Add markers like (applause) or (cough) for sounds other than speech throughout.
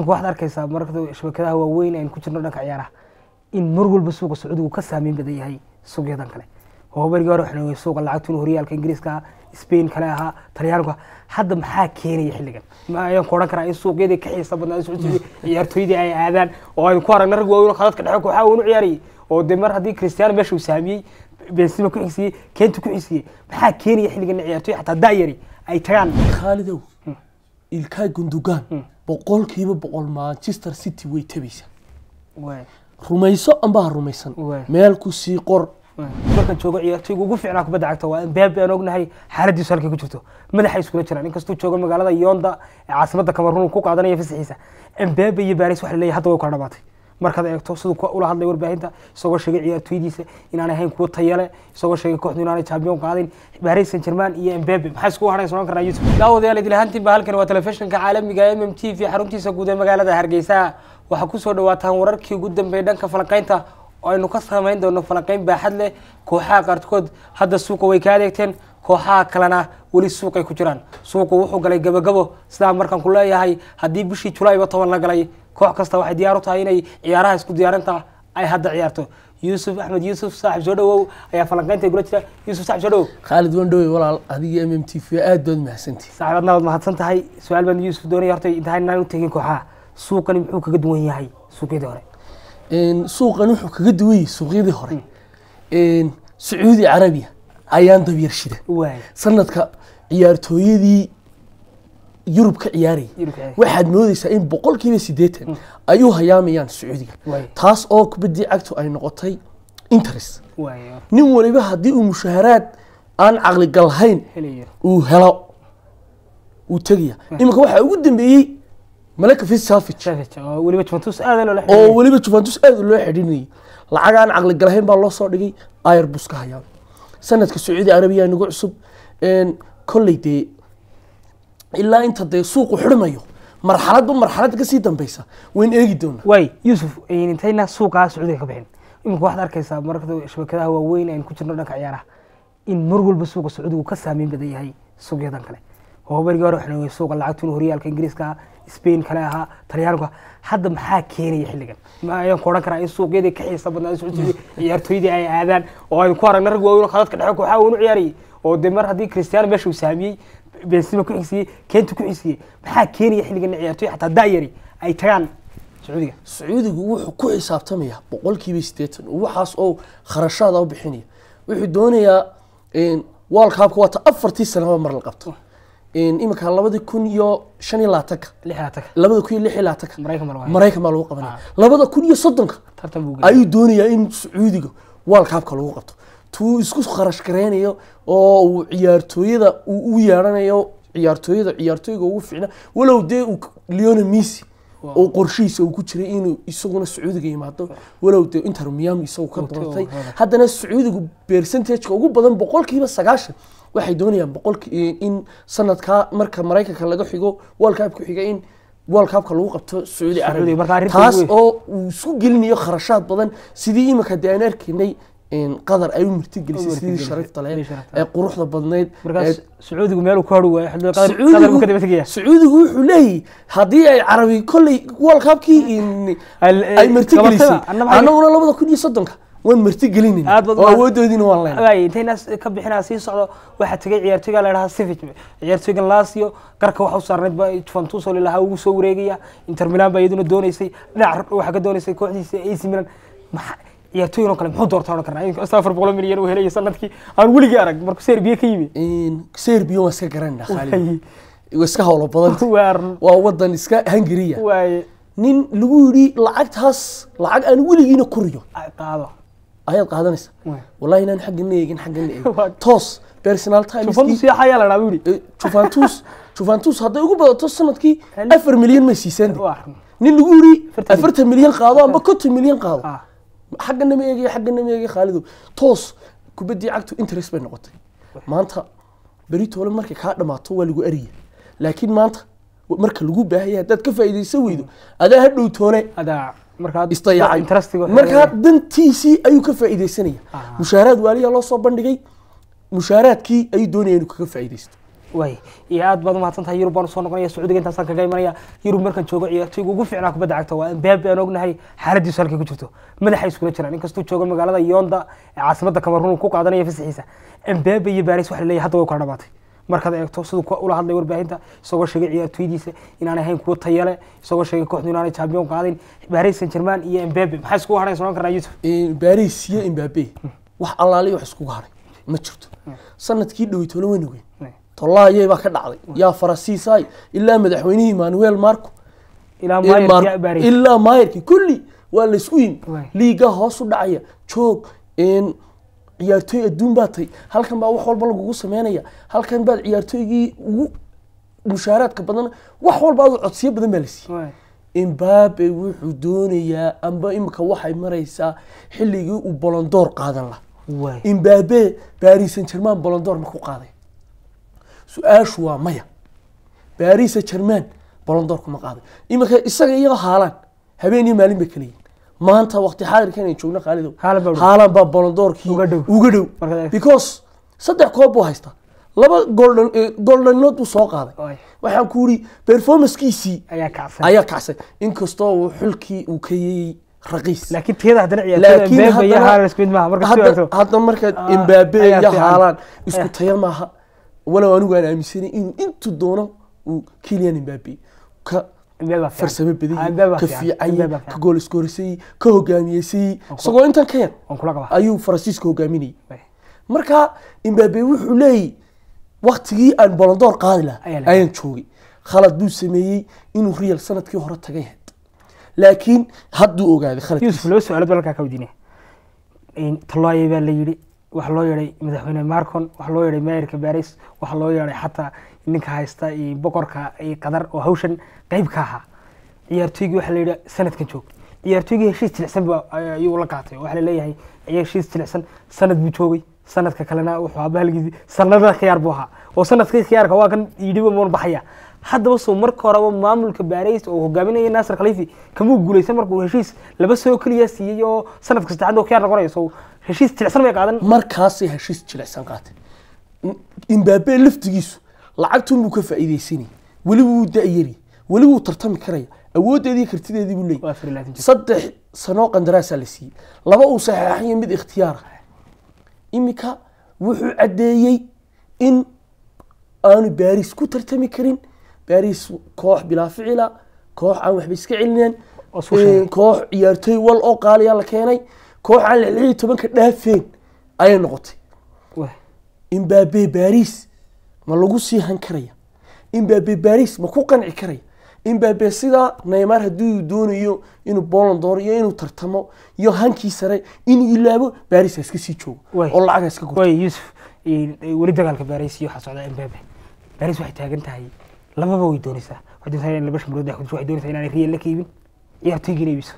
marka waxaad arkaysaa marka shabakadaha waaweyn aynu ku jirno dhanka ciyaaraha in mar walba suuqa sacuudigu ka saameyn badan yahay suuqyadan kale oo hore waxaan suuqa lacagtuna horyaalka ingiriiska spain kale ahaa talyaanku hadda maxaa keenaya xilligan ma ayaan ku odhan karaa in suuqyadii ka xiisa badnaa socotay ciyaartooydii ay aadaan oo aynu ku aragna rag waaweyn khadadka dhexe kooxaha uunu ciyaarayay oo dee mar haddii cristiano meesha uu saamiyey benzema ku xigsiiyey keenta ku xigsiiyey maxaa keenaya xilligan ciyaartooy xataa daayari ay tagaan khaalidow ilkay gundugan hmm. boqolkiiba boqol manchester city way tabaysa rumayso ambaa rumaysan meel kusii qor markaan joogo ciyaartoyga ugu fiicnaa kubadda cagta waa mbabe aan ognahay xaaladiisu halkay ku jirto madaxay iskula jiraan inkastuu joogo magaalada yonda ee caasimada kamaruun ku qaadanaya fasaxiisa mbabe iyo baris waxa laleeyahy hadda way kala dhamaatay markaad eegto siduu ula hadlay warbaahinta isagoo sheegay ciyaartooydiisa inaanay ahayn kuwa tayale isagoo sheegay kooxdu inaanay champion qaadayn paris saint germain iyo mbebe maxaa isku haran sonon karnaa yusuf daawadayaal idil ahaantiinba halkani waa telefishinka caalamiga m m t v xaruntiisa guud ee magaalada hargeysa waxaa kusoo dhawaataan wararkii ugu dambeeyey dhanka falanqaynta oo aynu ka samayn doono falanqeyn baaxad leh kooxaha qaarkood hadda suuqa way ka adeegteen kooxaha kalena weli suuqay ku jiraan suuqu wuxuu galay gabagabo sidaa markaan ku leeyahay haddii bishii julaayba toban la galay koox kasta waxay diyaar u tahay inay ciyaaraha isku diyaarinta ay hadda ciyaarto yuusuf axmed yuusuf saaxib soo dhawow ayaa falanqeynta gula jira yuusuf saaxib soo dhawow khaalid wandhowe walaal adigii m m t v aad baad mahadsantihi saaxib adna waad mahadsan tahay su-aal baan yuusuf doonaya horta intahay u tegin kooxaha suuqani muxuu kaga duwan yahay suuqyadii hore suuqani wuxuu kaga duwan suuqyadii hore hmm. sacuudi carabiya ayaan dabyar shida sanadka ciyaartooyadii yurub ka ciyaaraya waxaad moodaysaa in boqol kiiba sideetan mm. ay u hayaamayaan sacuudiga taas oo kubaddii cagtu ay noqotay interest nin waliba haddii uu mushaharaad aan caqligalhayn uu helo uu tegaya iminka waxaa ugu dambeeyey malaka fisavig oo weliba juventus aad loo xidhiinayay lacag aan caqligal baa loo soo dhigay airbus ka hayaan sanadka sacuudi arabiya nagu cusub kolley dee ilaa inta dee suuqu xirmayo marxaladba marxalad kasii dambaysa wayn eegi doonaa waay yuusuf intayna suuqaa sacuudiga ka bixin iminka waxaad arkaysaa marka shabakadaha waaweyn aynu ku jirno dhanka ciyaaraha in mar walba suuqa sacuudigu ka saameyn badan yahay suuqyadan kale oo hore waxaan suuqa lacagtun horyaalka ingiriiska spain kale ahaa talyaanku hadda maxaa keenaya xilligan ayaan ku odhan karaa in suuqyadii ka xiisa badnaa socodsidii ciyaartooydii ay aadaan oo aynu ku aragna rag waaweyn oo khaladka dhexe kooxaha unu ciyaarayay oo dee mar haddii christiano meesha uu saamiyey benzema ku xigsiiyey kenta ku xigsiiyey maxaa keenaya xilligan ciyaartoy xataa da'yari ay tagaan sacuudiga sacuudigu wuxuu ku xisaabtamaya boqolkiiba kiiba sideetan waxaas oo kharashaada u bixinaya wuxuu doonayaa world cupka waata afartii sanaba mar la qabto iminka labadi kun iyo shan iyo laatanka labada kun iyo lix iyo laatanka maraykan baa lagu qabanaya ah. labada kun iyo soddonka ayuu doonayaa in sacuudiga world cupka lagu qabto tuu isku kharash garaynayo oo uu ciyaartooyada uu u yeerhanayo ciyaartooyada ciyaartooyga ugu fiicna walow dee leone messi oo qorshihiisa uu ku jiray inuu isaguna sacuudiga yimaado walow dee inter miami isagu ka dooratay haddana sacuudigu percentageka ugu badan boqolkiiba sagaashan waxay doonayaan boqolkii in sanadkaa marka maraykanka laga xigo worldcup ku xiga in worldcupka lagu qabto sacuudi carabi taas oo uu isku gelinayo kharashaad badan sidii imika dee aan arkaynay qadar ay u mirtigelisay sidii sharafta lahayd ee quruxda badnayd sacuudigu meel ku hadhu sacuudigu wuxuu leeyahy haddii ay carabi kolley walkabkii ay martigelisay annaguna labada kun iyo soddonka waan martigelinin oo awoodoodiina waan leenahay intaynaas ka bixinaa sii socdo waxaa tegay ciyaartoyga la dhahaa sivic ciyaartoygan laasio garka waxa u saarnayd ba juventus oo ugu soo wareegaya inter milan baa iyaduna doonaysay dhinac waxaa ka doonaysay kooxdiisa ac milan ciyaartooyin oo kale muxuu doortaa o kale afar boqol milyan uu helay sanadkii aan weligii arag markuu serbiya ka yimi serbiya waa iska garanayna khaalid waa iska howlo badan (laughs) waa wadan iska hungariya nin lagu yidhi lacagtaas lacag aan weligiina kuriyo qaado ayaad qaadanaysa wallahi inaan xaggana eegin xaggana eegin (laughs) toos personal eh, (laughs) hadday ugu badato sanadkii afar milyan ma siisaan nin lagu yidhi afartan milyan qaado amba konton milyan qaado xagganama ma xagganama xaggana ma khaalidow toos kubaddii cagtu interest bay noqotay maanta beritoole markay kaa dhammaato waa lagu ariya laakiin maanta marka lagu baahaya haddaad ka faa'iidaysan weydo adaa hadhow toone isdayaacay markaa dantiisii ayuu ka faa'iidaysanaya mushaaraad waaliyaa loo soo bandhigay mushaaraadkii ayuu doonaya inuu kaga faa'iidaysto way iyo aad baad umahadsantahay yurub baan usoo noqonaya sacuudiga intaasaan kaga imanaya yurub markaan joogo ciyaartoyga ugu fiicnaa kubadda cagta waa mbabi aan ognahay xaaladiisu halkay ku jirto madaxa iskula jiraan inkastuu joogo magaalada yoonda ee caasimadda cameroon ku qaadanaya fasaxiisa mbabi iyo baris waxa la hadda way kala dhamaatay markaad eegto siduu ula hadlay warbaahinta isagoo sheegay ciyaartoydiisa inaanay ahayn kuwo tayale isagoo sheegay kooxdu inaanay champion qaadin baris saint germain iyo mbabe maxaa iskugu hadhayn sonan karnaa yusuf eh, baris iyo mbabe hmm. wax allaale wax iskugu hadhay ma jirto hmm. sanadkii dhowey tola weyn ogeyn hmm tollaayey baa ka dhacday yaa farasiisay ilaa madaxweynihii manuel marco ilaa maayarkii kulli waa laysku yimi liiga hoos u dhacaya joog ciyaartooy adduun baa tay halkan baa wax walba lagugu sameynaya halkan baad ciyaartooygii ugu mushaaraadka badan wax walba adu codsiyo badan baa la imbabe wuxuu doonayaa amba imika waxay maraysaa xilligii uu bolondoor qaadan lahaa imbabe baris saint german bolondoor maku ku qaaday su-aashu waa maya baarisa jerman bolondoorkuma qaaday iminka isaga iyagoo haalaan habeen iyo maalin bay kala maanta waqti xaadirkan ay joogno khaalidow haalan baa bolondoorkii uga dhow because saddex koob buu haystaa laba goldannood eh, buu soo qaaday waxaan ku yidhi performancekiisii ayaa kacsan inkastoo uu xulkii uu ka yeeyey raqiis haddana markaad imbaabe iyo haalaan isku taya maaha walow anigu aan aaminsanay inuu intu doono uu kilian imbabi ka farsamo badayey ah, ka fiicayey ka gool iskoorisayey ka hogaamiyeysayey isagoo intan ka yar ayuu faransiiska hogaaminayay marka imbabe wuxuu leeyahy waktigii aan bolondoor qaadi lahaa ayaan joogay khalad buu sameeyey inuu real sanadkii hore tagay had laakiin hadduu ogaaday khaladkiisa su-aalood baa ka weydiinaya talooyay baa la yidhi waxaa loo yeedhay madaxweyne marcon waxaa loo yeedhay maayarka baris waxaa loo yeedhay xataa ninka haysta iyo boqorka iyo qadar oo hawshan qeyb ka ahaa ciyaartooygii waxaa layidhi sanadkan joog ciyaartooygii heshiis jilicsan ayuu la qaatay waxaa laleeyahay heshiis jilicsan sanad buu joogay sanadka kalena wuxuu abahalgiisi sanada khiyaar buu ahaa oo sanadkii khiyaarka waa kan yidhiba muun baxaya haddaba soo marka horeba maamulka baaraysa oo hogaaminaya naasir khaliifi kamuu guulaysan markuu heshiis laba soo keliya siiyey oo sanadka saddexaad khiyaar noqonaya so heshiis jilicsan bay qaadan markaasay heshiis jilicsan qaatay imbaabe laftigiisu lacagtu buu ka faa'iidaysanayay weli wuu da'yari weli wuu tartami karaya awoodeedii kartideedii buu leeyahy saddex sano qandaraasaa la siiyey laba uu saxeexanya mid ikhtiyaara iminka wuxuu caddeeyey in aanu baaris ku tartami karin baariis koox bilaaficila koox aan waxba iska celineen koox ciyaartooy wal oo qaaliya la keenay koox aan lix tobanka dhaafeen ayay noqotay imbaabe baris ma lagu sii karaya imbaabe baariis ma ku qanci karaya imbaabe sidaa neymaar hadduu doonayo inuu booland dooro iyo inuu tartamo iyo hankii sare inuu ilaabo baariis ha iska sii joogo oo lacag iska gurto weli dagaalka baariis iyo waxaa socda imbaabe baariis waxay taagan tahay lababa way doonaysaa waxay doonaysaa inay laba shambalood ay xudisho doonaysaa inaanay real la ka iibin inay iibiso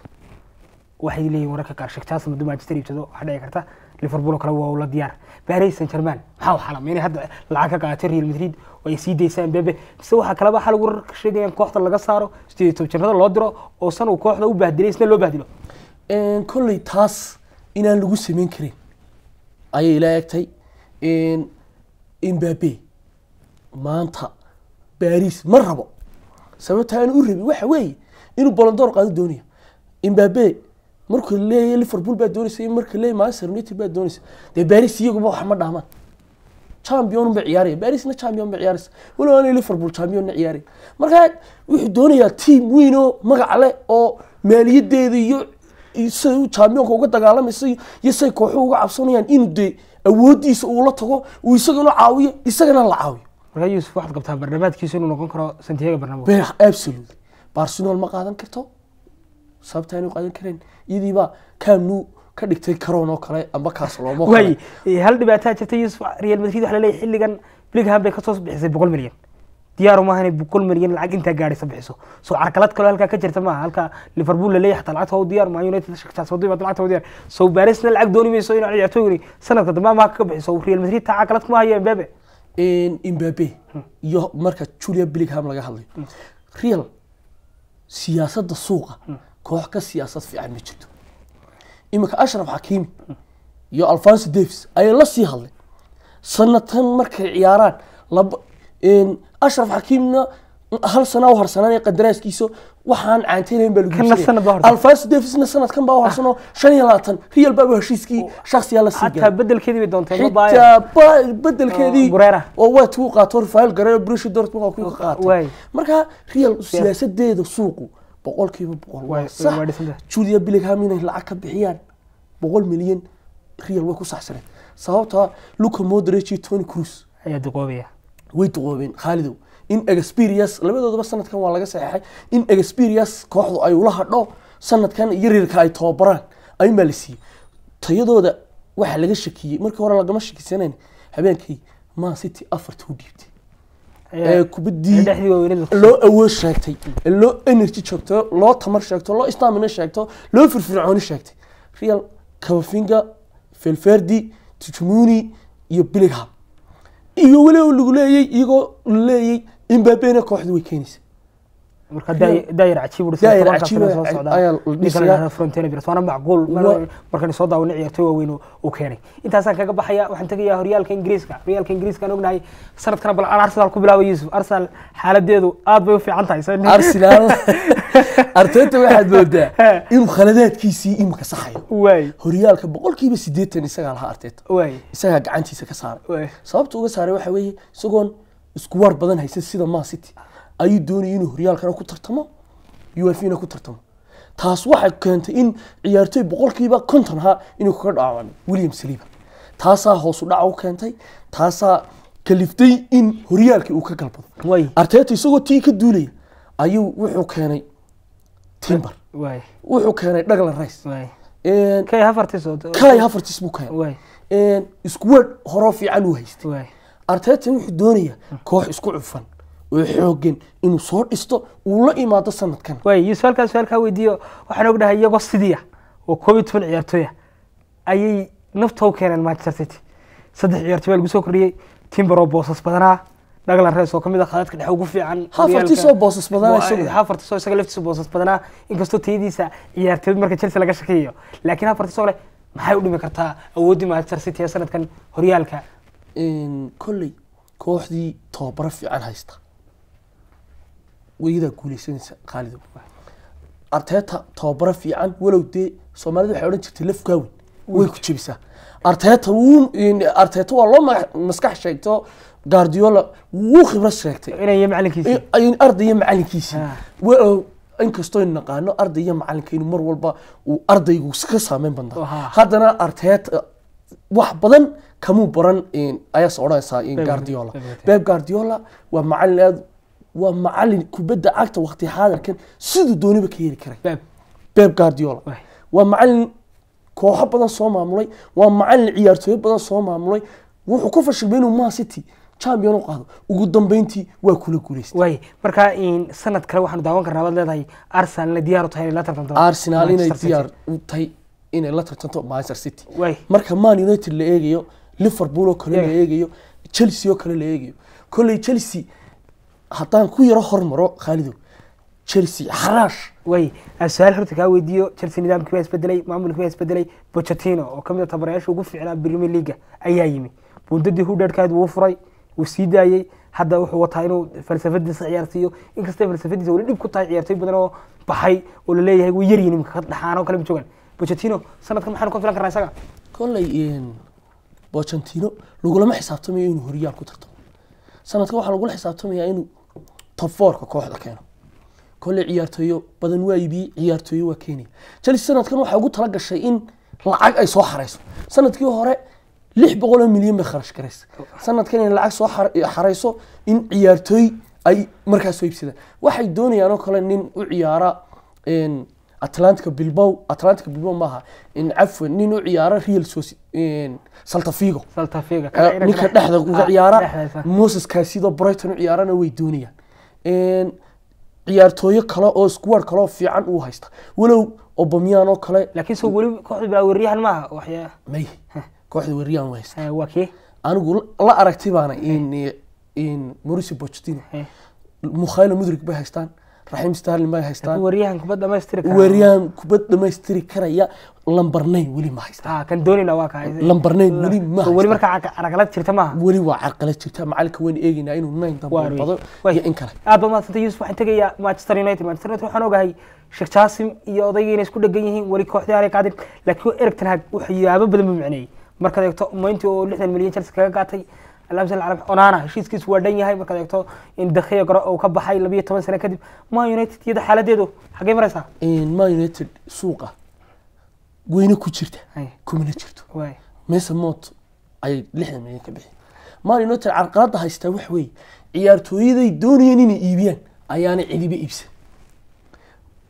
waxay leeyihin wararka qaar shaktaas maduu manchester iibsado waxaa dhici karta liverpool kale waa la diyaar paris saint germain maxaa waxaa lama inay hadda lacag ka qaadato real madrid oo ay sii daysaan bebe mise waxaa kaleba xal warar ka sheegayaan kooxda laga saaro sideed tobjanada loo diro oo san uu kooxda u bahdilay isna loo bahdilo kolley taas inaan lagu samayn karin ayay ila egtay imbabe maanta bariis ma rabo sababta aan u rabin waxa weeye inuu bolondoor qaado doonaya imbabe markuu leeyahay liverpool baa doonaysa markuu leeyahay manchester united baa doonaysa dee bariis iyaguba wax ma dhaamaan champion ba ciyaaraya barisna champion ba ciyaaraysa walow liverpool champion na marka wuxuu doonayaa team weyn magac leh oo maaliyadeeda iyo siday u championka uga dagaalamaysa iyo siday kooxuhu uga cabsanayaan inuu dee awooddiisa uu la tago uu isagana caawiyo isagana la caawiyo markaa yuusuf waxaad qabtaa barnamaadkiisu inuu noqon karo santiaga barnamo absolut barcelona ma qaadan karto sababta aanu qaadan karayn iyadiibaa kaamnu ka dhigtay karoon oo kale amba kaas loomo hal dhibaataa jirta yuusuf real madrid waxa laleeyahay xilligan blingham bay kasoo bixisay boqol milyan diyaaru maaha inay boqol milyan lacag intaa gaadhaysa bixiso soo carkalad kaloo halkaa ka jirta maaha halka liverpool laleeyahay xataa lacagta waa diyaar maa united shakta lacagta waa diyaar soo baarisna lacag dooni mayso inay sanadka dambe amaha ka bixiso real madrid taa carkalad kuma hayeen bebe imbabe iyo marka julia billingham laga hadlayo real siyaasadda suuqa koox ka siyaasad fiican ma jirto iminka ashraf xakiimi iyo alfonso davis ayay la sii hadleen sanatan markay ciyaaraan laba ashraf xakiimna hal sana u harsanaan qadaraaskiisa waxaan caanteynhayn baa lagualfaaso davisna sanadkan baa u harsano ah. shan iyo labaatan riyal baa heshiiskii oh. shaksiyaa la siixitaa bedelkeedii oh, oo waad kuu qaato rafael garero brish dortmund waa kuu oh, qaatay marka riyal siyaasadeeda suuqu boqolkiiba boqol waa sax julia billingham inay lacag ka bixiyaan boqol milyan riyal way ku saxsaneed sababtaa luka modrici tony cruz ayaa duqoobaya way duqoobeen khaalidow in experience labadoodaba sanadkan waa laga saxeexay in experience kooxdu ay ula hadho sanadkan iyo reerka ay tababaraan ayunbaa la siiyey tayadooda waxaa laga shakiyey markii hore lagama shakisanan habeenkii ma city afarta u dhiibtay ee kubaddii loo awoo sheegtay loo energy sheegto loo tamar sheegto loo stamina sheegto loo firfircooni sheegtay real cavafinga felferdi tujmuni iyo billigham iyo weliba lagu leeyay iyagoo leeyay imbabena kooxda way keenaysa markan soo daawana ciyaartooy waaweyn uu isku waar badan haysan sida ma city ayuu doonayay inuu horyaalkana ku tartamo ufna ku tartamo taas waxay keentay in ciyaartooy boqolkiiba konton ha inuu kaga dhaawacmo william saliiba taasaa hoosu dhaca u keentay taasaa kaliftay in horyaalkii uu ka galbado arteeta isagoo tii ka duulaya ayuu wuxuu keenay timber wuxuu keenay dhagla rice kay hafartis buu keenay iskuweed horoo fiican uu haystay arteeta wuxuu doonayaa koox isku cufan oo xoogan inuu soo dhisto uu la imaado sanadkan waay su-aalkaan su-aalkaa weydiiyo waxaan og iyagoo sidiia ah, oo koob toban ciyaartooya ayay nafta u keeneen manchester city saddex ciyaartoy baa lagu soo kordhiyey timbaro boosas badanaa dhaglan rees oo kamid ah khadadka dhexe ugu fiican hafartisoo boosas badanaa isaga laftiisa boosas badanaa inkastoo tayadiisa ciyaartooyad marka chelsea laga shakiyayo laakiin hafartisoo leh maxay u dhimi kartaa awooddii manchester city ee sanadkan horyaalka kolley kooxdii tababaro fiican haysta weligedaa guuleysanaysa khaalid arteeta tababaro fiican walow dee soomaalida waxay odhan jirtay lafkaawen way ku jebisaa arteeta wuu arteeta waa loo maskax sheegto guardiola wuu khibro sheegtay arday iyo macalinkiisii ah. inkastoo naqaano arday iyo macalinka inuu mar walba uu ardaygu ka saameyn badnaa haddana arteeta wax badan kamuu baran ayaas odhanaysaa guardiola beb guardiola waa macalin aada waa macalin kubada cagta wakti xaadirkan siduu dooniba ka yeeli karay beb guardiola waa macalin kooxo badan soo maamulay waa macalin ciyaartooyo badan soo maamulay wuxuu ku fashilmay inuu ma city champion u qaado ugu dambeyntii waa kula guuleystay waay marka sanad kale waxaanu daawan karnaa waad leedahay arsenal inay diyaar u tahay inay la tartanto arsenal inay diyaar u tahay inay la tartanto manchester city marka man united la eegayo liverpool oo kale la eegayo chelsea oo kale la eegayo kolley chelsea haddaan ku yaro hormaro khaalido chelsea xaraash way ah, su-aal horta kaa weydiiyo chelsea nidaamkii waa isbedelay maamulkii waa isbedelay pochettino oo kamid a ah tabarayaasha ugu fiicnaa premier leaga ayaa yimi bundadii hudherkaad wuu furay wuu sii daayey hadda wuxuu wataa inuu falsafadiisa ciyaarsiiyo inkastay falsafadiisa weli dhib ku tahay ciyaartay badan oo baxay oo laleeyahay wuu yaryihi nimanka dhaxaan oo kale ma joogaan pochettino sanadkan maxaanu ka filan karnaa isaga kolley pochettino lagulama xisaabtamayo inuu horiyaal ku tartamo sanadkan waxaa lagula xisaabtamayaa inuu top fourka kooxda keeno kolley ciyaartooyo badan waaibiyey ciyaartooyo waa keenaya chelsea sanadkan waxay ugu tala in lacag ay soo xarayso sanadkii hore lix boqol milyan bay kharash garaysa sanadkan inay lacag soo xarayso in ciyaartooy ay markaas soo iibsadaan waxay doonayaan oo kale nin u ciyaara atlantica bilbow atlantica bilbow maaha cafwan nin u ciyaara real saltafigo ninka dhexda uga ciyaara ah, moses kaasido brighton u ciyaarana way doonayaan ciyaartooyo kale oo squad kale fiican uu haysta walow obamyan oo kale laakiin soo weli kooxda baaweryahan maaha may kooxda weryahan waa haysta anigu la aragtay baana in in mukhaylo pochettino mudrig bay haystaan raxiim starlin may haystaan waryahan kubad dhamaystiri kara waryahan kubad dhamaystiri karaya lambarnayn weli ma haystaan ah, kan doonina waa weli ma jirta maaha weli waa carqalad jirta macalinka waan eegaynaa inuu nayn dambe iyo in kale aad baa mahadsantay yuusuf waxaan tegayaa manchester united manchester united waxaan ogahay sheekh jaasim iyo odaygii inay isku dhegan yihiin weli kooxdii aanay qaadin laakiin erg waxyaabo badan buu micneeyey markaad eegto mointii oo lixdan milyan chelsea kaga qaatay onaana heshiiskiisu waa dhan yahay markaad eegto in dakiya gore uu ka baxay labiyo toban sane kadib ma united iyada xaaladeedu xaggey maraysaa ma united suuqa weyne ku jirta kumina jirto mesa moot ayay lixdan milyan ka bixi ma united carqalada haystaa wax weeye ciyaartooyaday doonayeen inay iibiyaan ayaana cidiba iibsan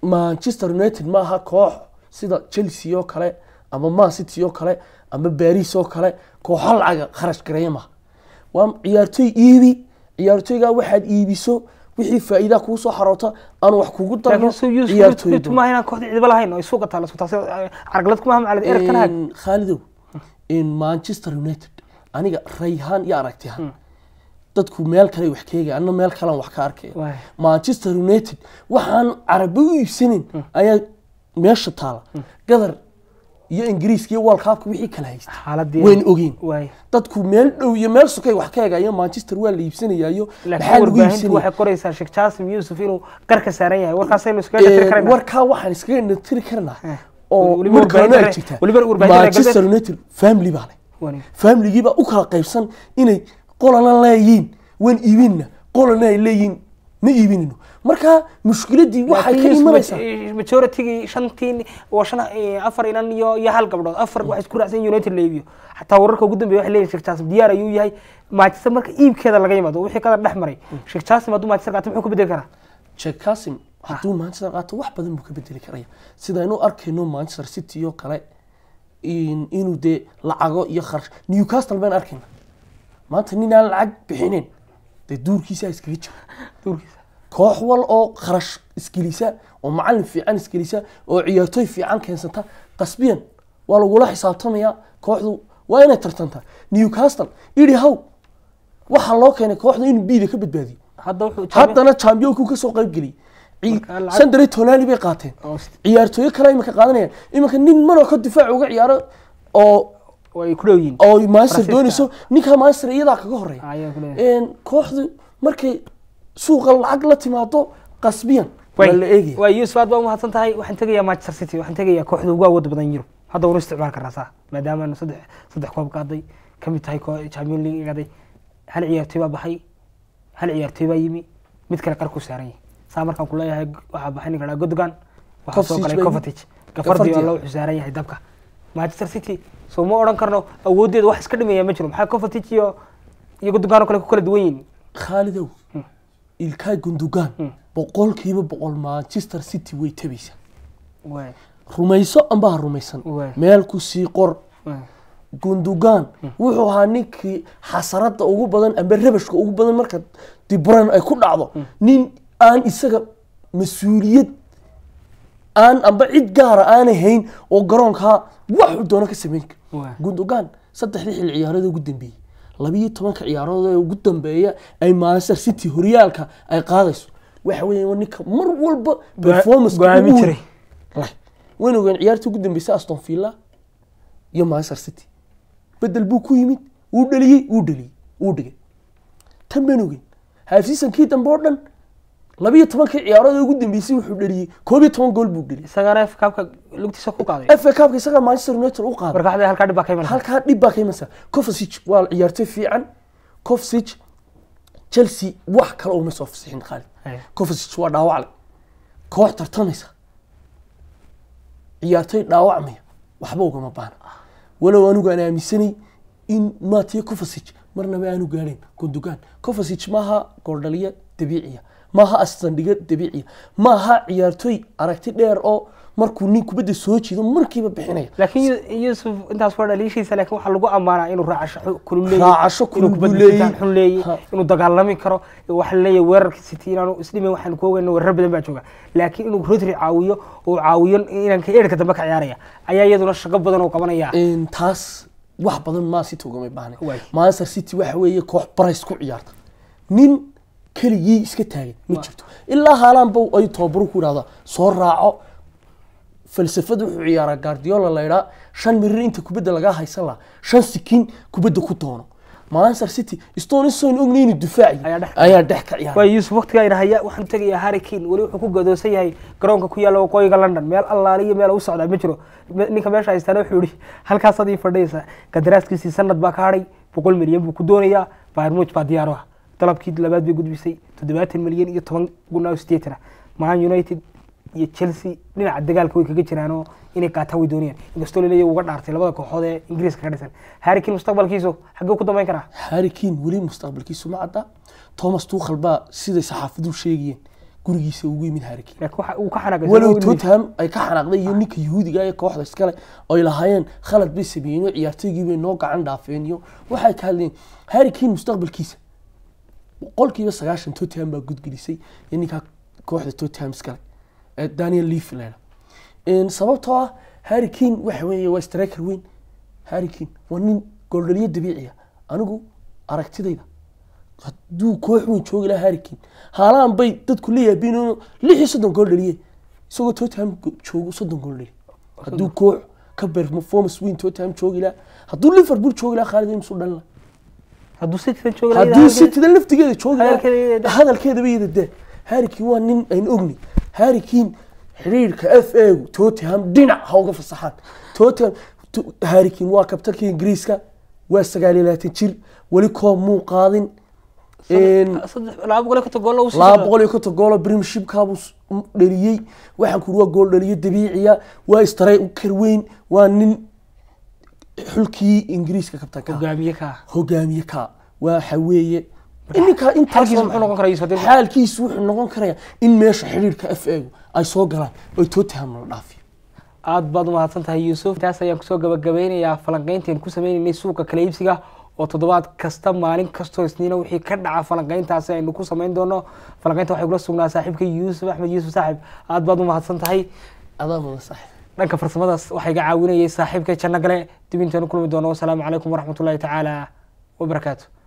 manchester united maaha koox sida chelsea oo kale ama city oo kale ama baris oo kale kooxo lacaga kharash gareeya waa ciyaartooy iibi ciyaartooygaa waxaad iibiso wixii faa'iidaa kuu soo xaroota aan wax kugu darno ciyaartooykhaalidow manchester united aniga rayhaan iyo aragtihan hmm. dadku meel kale wax ka eegay anna meel kalean wax ka arkaya manchester united waxaan carabi u iibsanin hmm. ayaa meesha taala hmm. gadar iyo ingiriiska iyo world cupka wixii kala haysta wayn ogeen dadku meel dhow iyo meel sokay wax ka egayo manchester waa la iibsanaya iyo maxaa lagu iibsanaya eh, waxaan iskaga tiri karnaa eh, oo mid manchester united family baa leh familygii baa u kala qaybsan inay qolana leeyihiin wayn iibinna qolana ay leeyihiin ma iibinino marka mushkiladii waxay ka imanaysaa shantiin waa shan afar inan iyo iyo hal gabdhood afar waxay isku raacsan united la iibiyo xataa wararka ugu dambeeya waxay leeyihin sheekh jaasim diyaar ayuu yahay manchester marka iibkeeda laga yimaado wixii kadan dhex maray hmm. sheekh jaasim hadduu manchester qaato muxuu ka bedeli karaa sheekh jaasim ah. hadduu manchester qaato wax badan buu ka bedeli karaya sidaynu arkayno manchester city iyo kale inuu dee lacago iyo kharash newcastle baan arkayna maanta ninaan lacag bixinayn dee duurkiisa iskaga jiro koox wal oo kharash isgelisa oo macalin fiican isgelisa oo ciyaartooy fiican keensata qasbiyan waa lagula xisaabtamaya kooxdu waa inay tartantaa newcastle idi how waxaa loo keenay kooxda in biida ka badbaadiyo haddana champiyonkuu kasoo qeyb qaybgeliyay sandari tonali bay qaateen ciyaartooyo kale imanka qaadanayaan iminka nin manoo ka difaac uga ciyaaro oo oo master doonayso ninkaa master iyadaa kaga horeya ah, kooxdu markay suuqa lacag la timaado qasbiyan waa la eegaya waa yusuf aad baa umahadsan tahay waxaan tegayaa manchester city waxaan tegayaa kooxda ugu awood badan yurub hadda una isticmaal karaa saa maadaama saddex saddex koob qaaday ka mid tahay champion league gaday hal ciyaartoy baa baxay hal ciyaartoy baa yimi mid kale qarku saaran yahay saa markaan kuleeyahay waxaa baxin karaa godogan waxaa soo galay covertage gafardii waa la ah. wuxuu saaran yahay dabka manchester city so ma odhan karno awooddeeda uh, wax iska dhimayaa ma jiro maxaa covertich iyo iyo gundugaanoo kale ku kala duwan yihiin khaalidow hmm. ilkaay gundugaan hmm. boqolkiiba boqol manchester city way tabaysaa rumayso ambaha rumaysan meel ku sii qor gundugan hmm. wuxuu ahaa ninkii xasarada ugu badan amba rabashka ugu badan marka dibran ay ku dhacdo nin aan isaga mas-uuliyad aan amba cid gaara ah aanay hayn oo garoonkaa wax u doono ka sameyn kar gundogan saddexdii xil ciyaarood ugu dambeeyey labiyo tobanka ciyaarood ee ugu dambeeya ay manchester city horyaalka ay qaadayso waxa weya ninka mar walba performance wayna ogaan ciyaartii ugu dambeysay aston villa iyo manchester city bedel buu ku yimid wuu dhaliyey wuu dhaliyey wuu dhigay tan bayna ogeyn half dambe oo dhan labiiyo tobankii ciyaarooda ugu dambeysay wuxuu dhaliyey koob iyo toban gool buu dhaliyey isagana isagaa manchester united u qaaday halkaa dhib baa ka imanaysa waa ciyaartoy fiican Kovacic Chelsea wax kale uma soo fasixin Khalid Kovacic waa dhaawacay koox tartamaysa ciyaartoy dhaawacmaya waxba ugama baahna walow anigu aan aaminsanay in Mateo Kovacic marnaba aanu gaarin Gundogan Kovacic maaha gool dabiiciya maaha aslandhigo dabiiciya maaha ciyaartooy aragti dheer oo markuu nin kubadda soo jiido markiiba bixinaya laakiin yuusuf intaas waa dhaliishiisa laakiin waxaa lagu ammaanaa inuu raacasho kulub inuu dagaalami karo waxa leeyahay weerarka city inaanu isdhimin waxaan ku ogeyn weerar badan baa jooga laakiin inuu rodri caawiyo uu caawiyo inanka eerka dambe ka ciyaaraya ayaa iyaduna shaqo badan oo qabanaya taas wax badan maa city ugama baahna manchester city waxa weeye koox barais ku ciyaarta nin keligii iska taagan ma jirto ilaa haalaan ba ay tobabaru ku idhahdaa soo raaco falsafada wuxuu ciyaaraa gaardiola laydhaa shan mirir inta kubadda lagaa haysan lahaa shan sikiin kubadda ku doono manchester city stone ognayn difaaci ayaa dhex ka ciyaara yuusuf waqtigaa idhahaya waxaan tegayaa harry weli wuxuu ku gadoosan yahay garoonka ku yaalla waqooyiga london meel allaale iyo meel u socdaa ma jiro ninka meesha haystaana wuxuu yihi halkaasaad ii fadhiyaysa sanad baa ka hadhay boqol milyan buu ku doonayaa baarmuuj baa diyaar ah dalabkii labaad bay gudbisay toddobaatan milyan iyo toban gun oo sideetan united iyo chelsea dhinaca dagaalka way kaga jiraanoo inay qaataan way doonayaan inkastoo laleeya uga dhaartay labada kooxood ee ingiriiska ka dhisan harrikin mustaqbalkiisu xaggee ku dambeyn karaa harrikin weli mustaqbalkiisu ma cadda thomas tuukhal baa siday saxaafaduhu sheegayeen gurigiisa ugu yimid harrikin walow tottenham ay ka xanaaqday iyo ninka yahuudiga ee kooxda iskale ay lahaayeen khalad bay sameeyeen oo ciyaartooygii bay noo gacan dhaafeen iyo waxay ka hadleen harrikin mustaqbalkiisa boqolkiiba sagaashan tottenham baa gudgelisay iyo ninkaa kooxda tottenham iskale daniel leaf leena sababtoo ah harry keen waxa weeye waa striker weyn harry keen waa nin gooldhaliyo dabiiciya anigu aragtidayda hadduu koox weyn joogi lahaa harry keen haalaan bay dadku leeyahayn inuu lix iyo soddon gool isagoo tottenham joogo soddon gool hadduu koox ka performance weyn tottenham joogi lahaa hadduu liverpool joogi lahaa khaalid imsu dhalila hadduu haddii citydan laftigeeda joogi hadalkeedaba yida de waa nin aynu ogni harrikin xidhiirka f a gu tottenham dhinac ha uga fasaxaan tottenham harikiin waa kabtankii ingiriiska waa sagaal iyo labaatan jir weli koob muu qaadin laba boqol iyo konton goolo premiershipkaabuu dhaliyey waxaan ku waa gool dhaliyo dabiiciya ah, waa istray u karweyn waa nin xulkii ingiriiska kabtanka hogaamiye ka waxa weeye ininkaa wuxuu noqon karaya in meesha xiriirka f a ay soo galaan oy tottenham la dhaafiyo aada baad umahadsan tahay yuusuf intaas ayaan kusoo gabagabeynayaa falanqeynteen ku sameyneynay suuqa kala iibsiga oo toddobaad kasta maalin kastoo isniina wixii ka dhaca falanqeyntaasi aynu ku sameyn doono falanqeynta waxay kula sugnaa saaxiibka yuusuf axmed yuusuf saaxib aada baad umahadsan tahay adaa saaxib dhanka farsamadaas waxay iga caawinayay saaxiibka janno gale dib kulmi doono wasalaamu calaykum waraxmat ullahi tacaala wabarakaatu